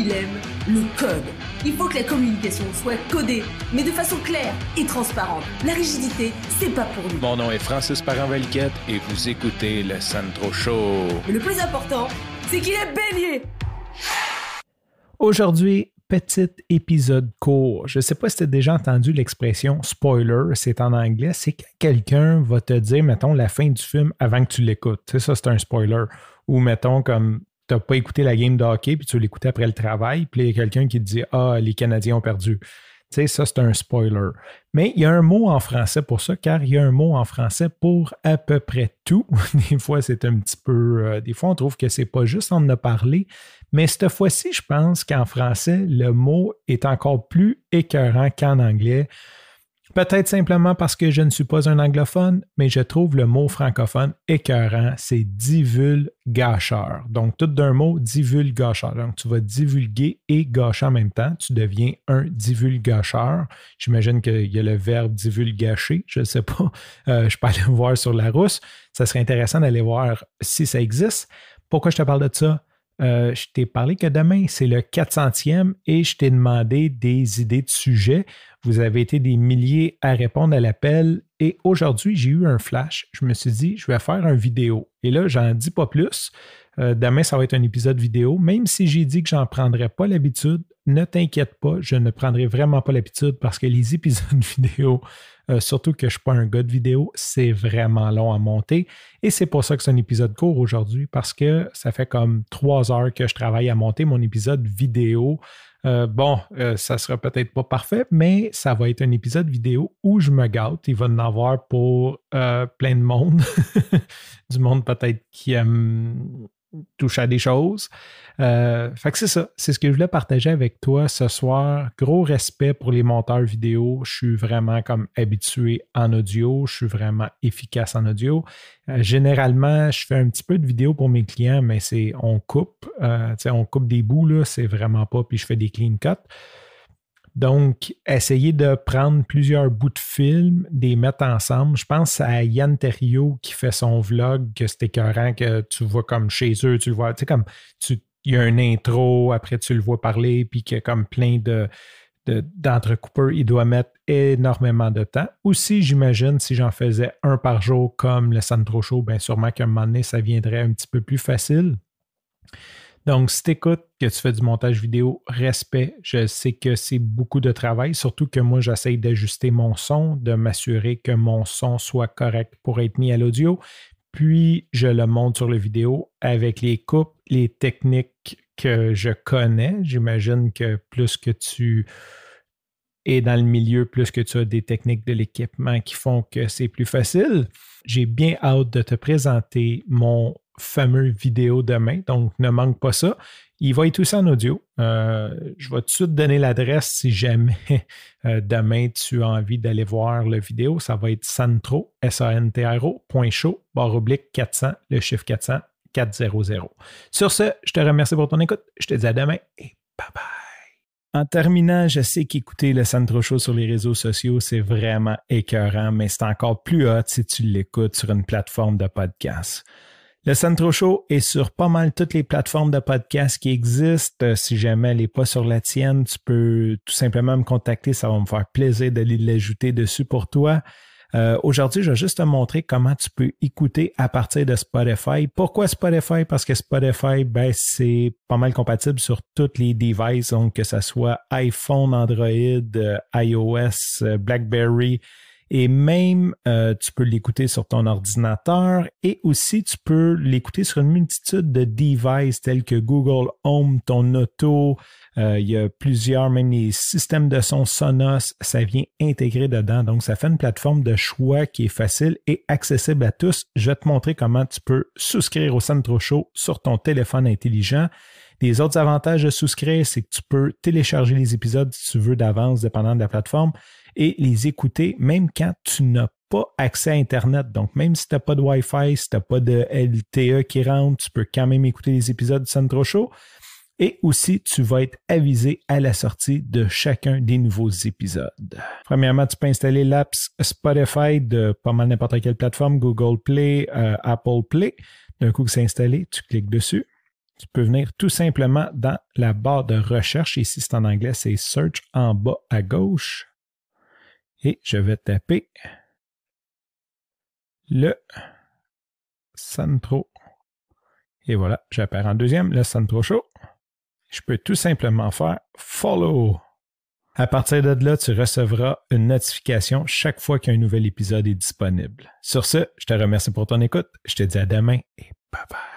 il aime le code. Il faut que la communication soit codée, mais de façon claire et transparente. La rigidité, c'est pas pour nous. Mon nom est Francis parent et vous écoutez le Sandro Show. le plus important, c'est qu'il est bélier. Aujourd'hui, petit épisode court. Je sais pas si tu déjà entendu l'expression spoiler, c'est en anglais, c'est quand quelqu'un va te dire, mettons, la fin du film avant que tu l'écoutes. C'est ça, c'est un spoiler. Ou mettons, comme tu n'as pas écouté la game de hockey, puis tu l'écoutais après le travail, puis il y a quelqu'un qui te dit Ah, les Canadiens ont perdu. Tu sais, ça, c'est un spoiler. Mais il y a un mot en français pour ça, car il y a un mot en français pour à peu près tout. Des fois, c'est un petit peu. Euh, des fois, on trouve que c'est pas juste en a parler Mais cette fois-ci, je pense qu'en français, le mot est encore plus écœurant qu'en anglais. Peut-être simplement parce que je ne suis pas un anglophone, mais je trouve le mot francophone écœurant, c'est divulgacheur. Donc, tout d'un mot, divulgacheur. Donc, tu vas divulguer et gâcher en même temps. Tu deviens un divulgacheur. J'imagine qu'il y a le verbe divulgacher. Je ne sais pas. Euh, je peux aller voir sur la rousse. Ça serait intéressant d'aller voir si ça existe. Pourquoi je te parle de ça? Euh, je t'ai parlé que demain, c'est le 400e et je t'ai demandé des idées de sujets. Vous avez été des milliers à répondre à l'appel et aujourd'hui, j'ai eu un flash. Je me suis dit, je vais faire une vidéo. Et là, j'en dis pas plus. Euh, demain, ça va être un épisode vidéo. Même si j'ai dit que j'en prendrais pas l'habitude, ne t'inquiète pas, je ne prendrai vraiment pas l'habitude parce que les épisodes vidéo, euh, surtout que je ne suis pas un gars de vidéo, c'est vraiment long à monter. Et c'est pour ça que c'est un épisode court aujourd'hui parce que ça fait comme trois heures que je travaille à monter mon épisode vidéo. Euh, bon, euh, ça sera peut-être pas parfait, mais ça va être un épisode vidéo où je me gâte. Il va en avoir pour euh, plein de monde. du monde peut-être qui aime toucher à des choses. Euh, fait que c'est ça. C'est ce que je voulais partager avec toi ce soir. Gros respect pour les monteurs vidéo. Je suis vraiment comme habitué en audio. Je suis vraiment efficace en audio. Euh, généralement, je fais un petit peu de vidéo pour mes clients, mais c'est on coupe. Euh, on coupe des bouts, là. C'est vraiment pas. Puis je fais des clean cuts. Donc, essayer de prendre plusieurs bouts de film, des mettre ensemble. Je pense à Yann Terrio qui fait son vlog, que c'était écœurant, que tu vois comme chez eux, tu le vois, tu sais, comme tu il y a un intro, après tu le vois parler, puis qu'il comme plein de, il doit mettre énormément de temps. Aussi, j'imagine, si j'en faisais un par jour comme le Sandro Show, bien sûrement qu'à un moment donné, ça viendrait un petit peu plus facile. Donc, si tu écoutes que tu fais du montage vidéo, respect. Je sais que c'est beaucoup de travail, surtout que moi, j'essaye d'ajuster mon son, de m'assurer que mon son soit correct pour être mis à l'audio. Puis, je le montre sur la vidéo avec les coupes, les techniques que je connais. J'imagine que plus que tu es dans le milieu, plus que tu as des techniques de l'équipement qui font que c'est plus facile. J'ai bien hâte de te présenter mon fameux vidéo demain, donc ne manque pas ça. Il va être aussi en audio. Euh, je vais tout de suite donner l'adresse si jamais euh, demain tu as envie d'aller voir la vidéo. Ça va être santro, s a n t r point show, barre oblique 400, le chiffre 400, 400. Sur ce, je te remercie pour ton écoute. Je te dis à demain et bye bye. En terminant, je sais qu'écouter le Centro Show sur les réseaux sociaux, c'est vraiment écœurant, mais c'est encore plus hot si tu l'écoutes sur une plateforme de podcast. Le Centro Show est sur pas mal toutes les plateformes de podcast qui existent. Euh, si jamais elle n'est pas sur la tienne, tu peux tout simplement me contacter. Ça va me faire plaisir d'aller l'ajouter dessus pour toi. Euh, aujourd'hui, je vais juste te montrer comment tu peux écouter à partir de Spotify. Pourquoi Spotify? Parce que Spotify, ben, c'est pas mal compatible sur tous les devices, donc que ce soit iPhone, Android, euh, iOS, BlackBerry, et même, euh, tu peux l'écouter sur ton ordinateur et aussi tu peux l'écouter sur une multitude de devices tels que Google Home, ton auto. Euh, il y a plusieurs, même les systèmes de son Sonos, ça vient intégrer dedans. Donc, ça fait une plateforme de choix qui est facile et accessible à tous. Je vais te montrer comment tu peux souscrire au Centro Show sur ton téléphone intelligent. Les autres avantages de souscrire, c'est que tu peux télécharger les épisodes si tu veux d'avance, dépendant de la plateforme et les écouter même quand tu n'as pas accès à Internet. Donc, même si tu n'as pas de Wi-Fi, si tu n'as pas de LTE qui rentre, tu peux quand même écouter les épisodes du trop Show. Et aussi, tu vas être avisé à la sortie de chacun des nouveaux épisodes. Premièrement, tu peux installer l'app Spotify de pas mal n'importe quelle plateforme, Google Play, euh, Apple Play. D'un coup que c'est installé, tu cliques dessus. Tu peux venir tout simplement dans la barre de recherche. Ici, c'est en anglais, c'est Search en bas à gauche. Et je vais taper le Centro. Et voilà, j'apparais en deuxième, le Centro Show. Je peux tout simplement faire Follow. À partir de là, tu recevras une notification chaque fois qu'un nouvel épisode est disponible. Sur ce, je te remercie pour ton écoute. Je te dis à demain et bye bye.